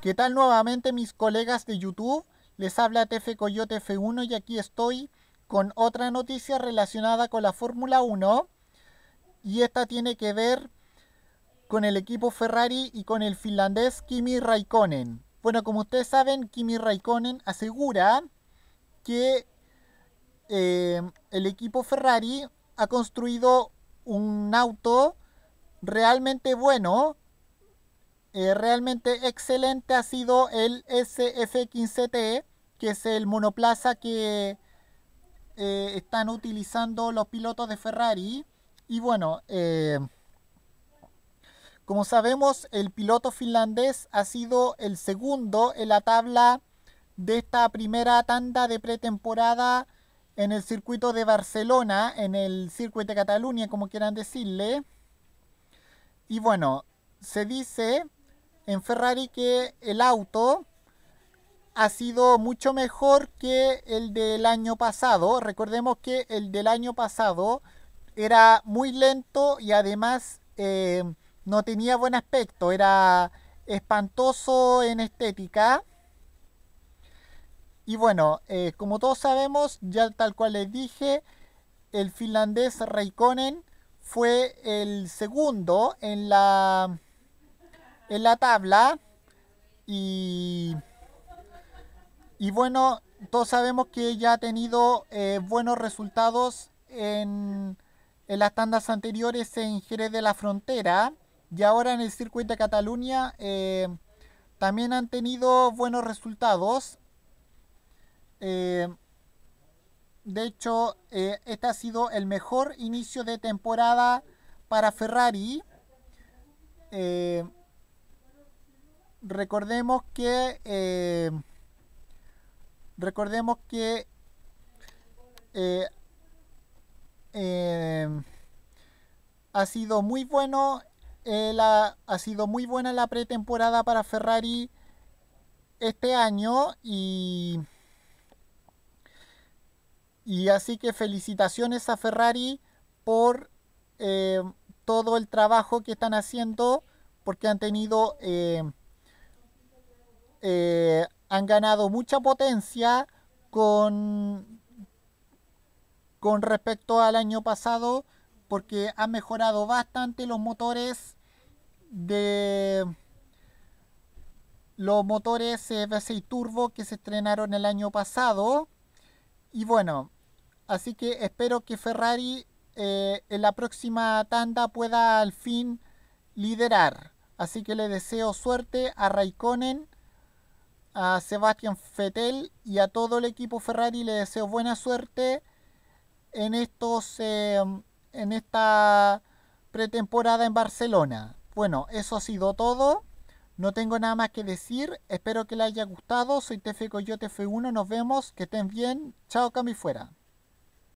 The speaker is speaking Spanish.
¿Qué tal nuevamente mis colegas de YouTube? Les habla TF Coyote F1 y aquí estoy con otra noticia relacionada con la Fórmula 1 y esta tiene que ver con el equipo Ferrari y con el finlandés Kimi Raikkonen. Bueno, como ustedes saben, Kimi Raikkonen asegura que eh, el equipo Ferrari ha construido un auto realmente bueno eh, realmente excelente ha sido el sf 15 t e, que es el monoplaza que eh, están utilizando los pilotos de Ferrari. Y bueno, eh, como sabemos, el piloto finlandés ha sido el segundo en la tabla de esta primera tanda de pretemporada en el circuito de Barcelona, en el circuito de Cataluña, como quieran decirle. Y bueno, se dice en Ferrari que el auto ha sido mucho mejor que el del año pasado. Recordemos que el del año pasado era muy lento y además eh, no tenía buen aspecto, era espantoso en estética. Y bueno, eh, como todos sabemos, ya tal cual les dije, el finlandés Raikkonen fue el segundo en la en la tabla. Y, y bueno, todos sabemos que ya ha tenido eh, buenos resultados en, en, las tandas anteriores en Jerez de la Frontera. Y ahora en el circuito de Cataluña eh, también han tenido buenos resultados. Eh, de hecho, este ha sido el mejor inicio de temporada para Ferrari recordemos que eh, recordemos que eh, eh, ha sido muy bueno ha sido muy buena la pretemporada para Ferrari este año y y así que felicitaciones a Ferrari por todo el trabajo que están haciendo porque han tenido eh, han ganado mucha potencia con, con respecto al año pasado porque han mejorado bastante los motores de los motores e V6 Turbo que se estrenaron el año pasado. Y bueno, así que espero que Ferrari eh, en la próxima tanda pueda al fin liderar. Así que le deseo suerte a Raikkonen a Sebastián Fettel y a todo el equipo Ferrari le deseo buena suerte en estos em, en esta pretemporada en Barcelona. Bueno, eso ha sido todo. No tengo nada más que decir. Espero que les haya gustado. Soy Tefe Coyote F1. Nos vemos. Que estén bien. Chao, Cami fuera.